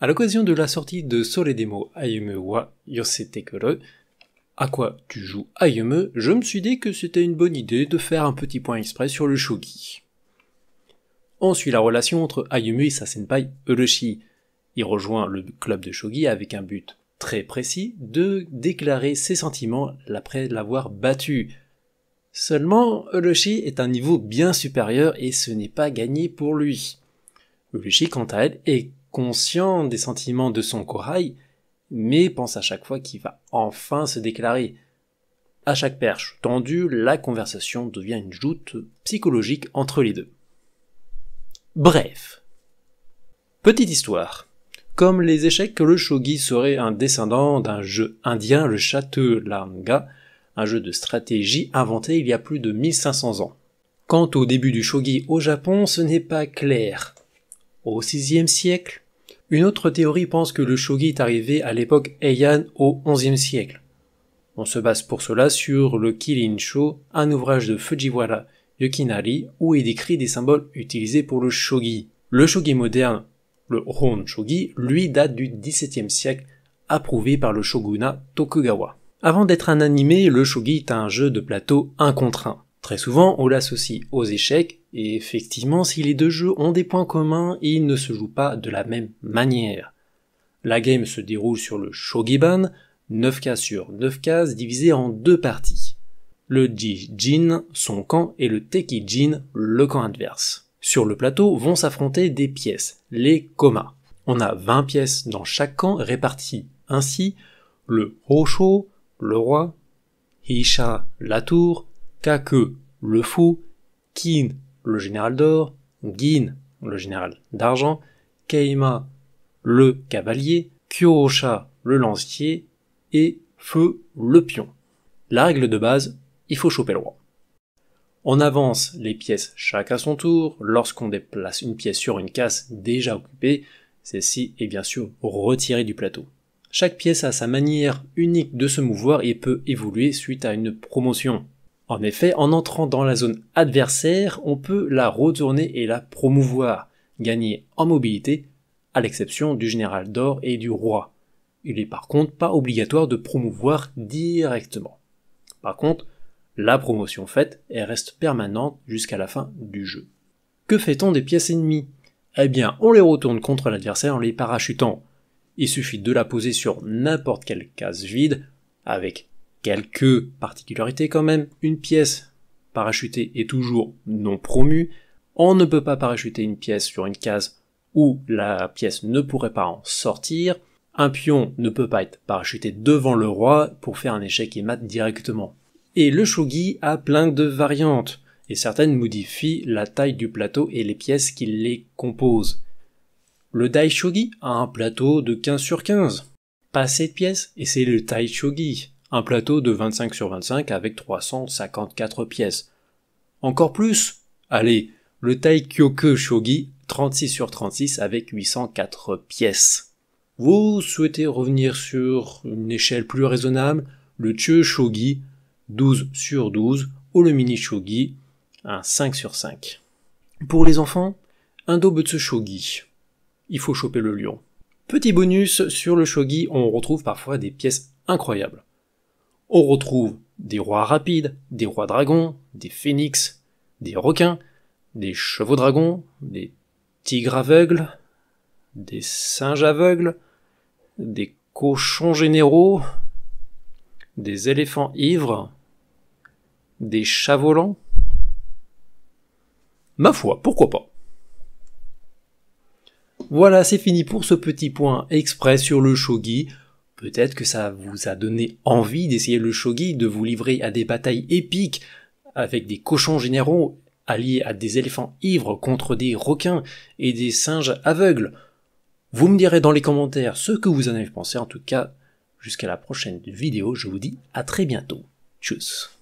À l'occasion de la sortie de Sole Demo Ayume wa Yosete à quoi tu joues Ayume, je me suis dit que c'était une bonne idée de faire un petit point exprès sur le shogi. On suit la relation entre Ayume et sa senpai Il rejoint le club de shogi avec un but très précis de déclarer ses sentiments après l'avoir battu. Seulement, Urushi est un niveau bien supérieur et ce n'est pas gagné pour lui. Urushi, quant à elle, est conscient des sentiments de son corail, mais pense à chaque fois qu'il va enfin se déclarer. À chaque perche tendue, la conversation devient une joute psychologique entre les deux. Bref. Petite histoire. Comme les échecs, que le shogi serait un descendant d'un jeu indien, le chatte-langa, un jeu de stratégie inventé il y a plus de 1500 ans. Quant au début du shogi au Japon, ce n'est pas clair au 6e siècle. Une autre théorie pense que le shogi est arrivé à l'époque Heian au 11e siècle. On se base pour cela sur le Sho, un ouvrage de Fujiwara Yukinari, où il décrit des symboles utilisés pour le shogi. Le shogi moderne, le Hon Shogi, lui date du XVIIe siècle, approuvé par le shogunat Tokugawa. Avant d'être un animé, le shogi est un jeu de plateau 1 contre 1. Très souvent, on l'associe aux échecs, et effectivement, si les deux jeux ont des points communs, ils ne se jouent pas de la même manière. La game se déroule sur le shogiban, 9 cases sur 9 cases divisées en deux parties. Le Jijin, son camp, et le Tekijin, le camp adverse. Sur le plateau vont s'affronter des pièces, les comas. On a 20 pièces dans chaque camp réparties ainsi le Hosho, le roi, Hisha, la tour, Kake, le fou, Kin, le général d'or, Gin, le général d'argent, Keima, le cavalier, Kyosha, le lancier, et Feu, le pion. La règle de base, il faut choper le roi. On avance les pièces chaque à son tour. Lorsqu'on déplace une pièce sur une casse déjà occupée, celle-ci est bien sûr retirée du plateau. Chaque pièce a sa manière unique de se mouvoir et peut évoluer suite à une promotion, en effet, en entrant dans la zone adversaire, on peut la retourner et la promouvoir, gagner en mobilité, à l'exception du général d'or et du roi. Il n'est par contre pas obligatoire de promouvoir directement. Par contre, la promotion faite, elle reste permanente jusqu'à la fin du jeu. Que fait-on des pièces ennemies Eh bien, on les retourne contre l'adversaire en les parachutant. Il suffit de la poser sur n'importe quelle case vide, avec Quelques particularités quand même. Une pièce parachutée est toujours non promue. On ne peut pas parachuter une pièce sur une case où la pièce ne pourrait pas en sortir. Un pion ne peut pas être parachuté devant le roi pour faire un échec et mat directement. Et le shogi a plein de variantes, et certaines modifient la taille du plateau et les pièces qui les composent. Le dai shogi a un plateau de 15 sur 15. Pas cette pièce, et c'est le tai shogi un plateau de 25 sur 25 avec 354 pièces. Encore plus Allez, le Taikyoku Shogi 36 sur 36 avec 804 pièces. Vous souhaitez revenir sur une échelle plus raisonnable Le Chu Shogi 12 sur 12 ou le Mini Shogi un 5 sur 5. Pour les enfants, un Dobutsu Shogi. Il faut choper le lion. Petit bonus, sur le shogi, on retrouve parfois des pièces incroyables on retrouve des rois rapides, des rois dragons, des phénix, des requins, des chevaux dragons, des tigres aveugles, des singes aveugles, des cochons généraux, des éléphants ivres, des chats volants. Ma foi, pourquoi pas Voilà, c'est fini pour ce petit point exprès sur le shogi. Peut-être que ça vous a donné envie d'essayer le shogi, de vous livrer à des batailles épiques avec des cochons généraux alliés à des éléphants ivres contre des requins et des singes aveugles. Vous me direz dans les commentaires ce que vous en avez pensé. En tout cas, jusqu'à la prochaine vidéo, je vous dis à très bientôt. Tchuss